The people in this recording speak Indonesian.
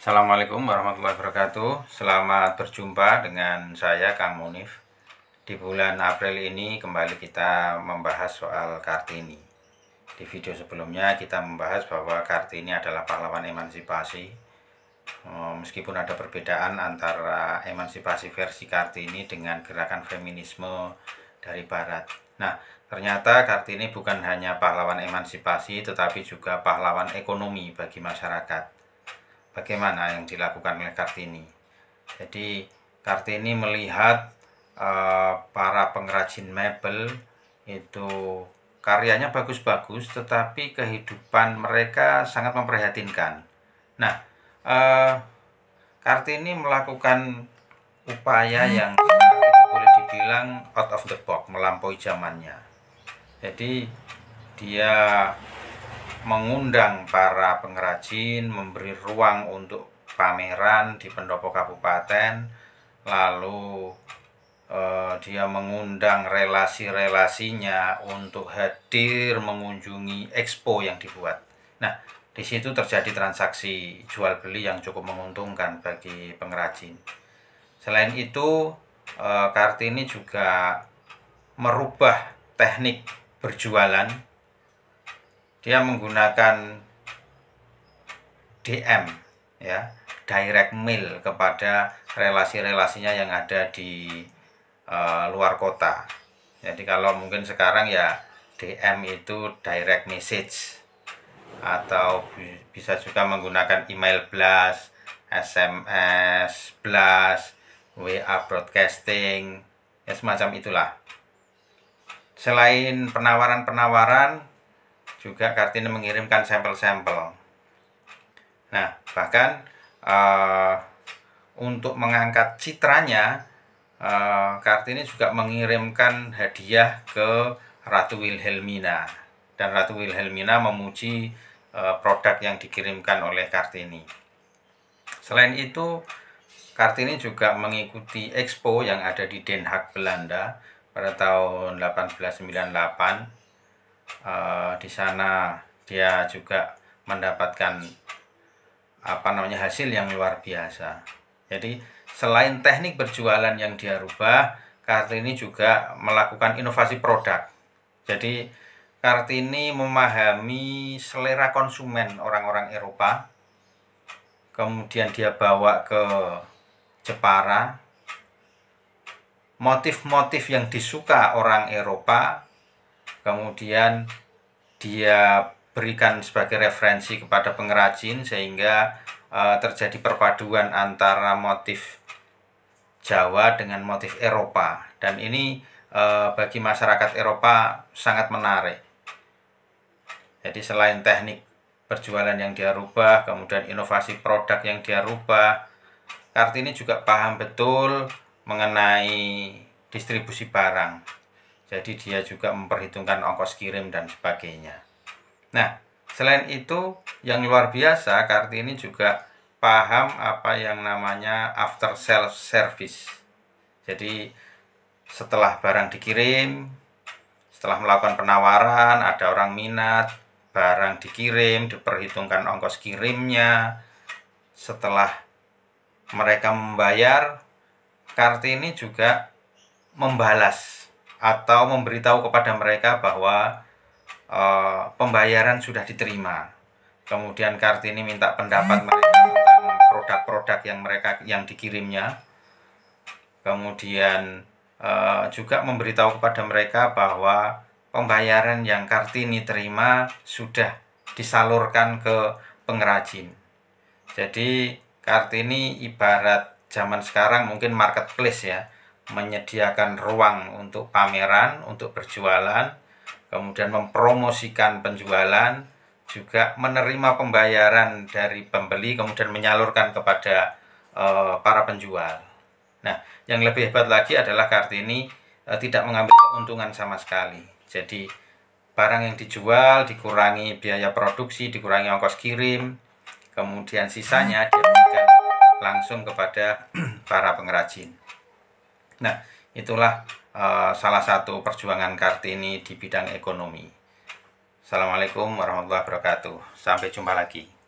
Assalamualaikum warahmatullahi wabarakatuh Selamat berjumpa dengan saya Kang Munif Di bulan April ini kembali kita membahas soal Kartini Di video sebelumnya kita membahas bahwa Kartini adalah pahlawan emansipasi oh, Meskipun ada perbedaan antara emansipasi versi Kartini dengan gerakan feminisme dari Barat Nah, ternyata Kartini bukan hanya pahlawan emansipasi tetapi juga pahlawan ekonomi bagi masyarakat bagaimana yang dilakukan oleh Kartini. Jadi Kartini melihat uh, para pengrajin mebel itu karyanya bagus-bagus tetapi kehidupan mereka sangat memprihatinkan. Nah, uh, Kartini melakukan upaya hmm. yang boleh dibilang out of the box, melampaui zamannya. Jadi dia mengundang para pengrajin, memberi ruang untuk pameran di pendopo kabupaten, lalu eh, dia mengundang relasi-relasinya untuk hadir mengunjungi expo yang dibuat. Nah, di situ terjadi transaksi jual beli yang cukup menguntungkan bagi pengrajin. Selain itu, eh, Kartini juga merubah teknik berjualan dia menggunakan DM ya direct mail kepada relasi-relasinya yang ada di uh, luar kota jadi kalau mungkin sekarang ya DM itu direct message atau bisa juga menggunakan email blast SMS blast WA broadcasting ya semacam itulah selain penawaran-penawaran juga Kartini mengirimkan sampel-sampel. Nah, bahkan uh, untuk mengangkat citranya, uh, Kartini juga mengirimkan hadiah ke Ratu Wilhelmina. Dan Ratu Wilhelmina memuji uh, produk yang dikirimkan oleh Kartini. Selain itu, Kartini juga mengikuti expo yang ada di Den Haag, Belanda pada tahun 1898 uh, di sana dia juga mendapatkan apa namanya hasil yang luar biasa. Jadi selain teknik berjualan yang dia rubah, Kartini juga melakukan inovasi produk. Jadi Kartini memahami selera konsumen orang-orang Eropa. Kemudian dia bawa ke Jepara. Motif-motif yang disuka orang Eropa kemudian dia berikan sebagai referensi kepada pengrajin sehingga uh, terjadi perpaduan antara motif Jawa dengan motif Eropa dan ini uh, bagi masyarakat Eropa sangat menarik. Jadi selain teknik perjualan yang dia rubah, kemudian inovasi produk yang dia rubah, Kartini juga paham betul mengenai distribusi barang. Jadi dia juga memperhitungkan ongkos kirim dan sebagainya. Nah, selain itu yang luar biasa Kartini juga paham apa yang namanya after sales service. Jadi setelah barang dikirim, setelah melakukan penawaran, ada orang minat, barang dikirim, diperhitungkan ongkos kirimnya. Setelah mereka membayar, Kartini juga membalas atau memberitahu kepada mereka bahwa uh, pembayaran sudah diterima. Kemudian Kartini minta pendapat hmm. mereka tentang produk-produk yang mereka yang dikirimnya. Kemudian uh, juga memberitahu kepada mereka bahwa pembayaran yang Kartini terima sudah disalurkan ke pengrajin. Jadi Kartini ibarat zaman sekarang mungkin marketplace ya menyediakan ruang untuk pameran, untuk berjualan, kemudian mempromosikan penjualan, juga menerima pembayaran dari pembeli, kemudian menyalurkan kepada e, para penjual. Nah, yang lebih hebat lagi adalah Kartini e, tidak mengambil keuntungan sama sekali. Jadi, barang yang dijual dikurangi biaya produksi, dikurangi ongkos kirim, kemudian sisanya dia langsung kepada para pengrajin. Nah, itulah uh, salah satu perjuangan Kartini di bidang ekonomi. Assalamualaikum warahmatullahi wabarakatuh. Sampai jumpa lagi.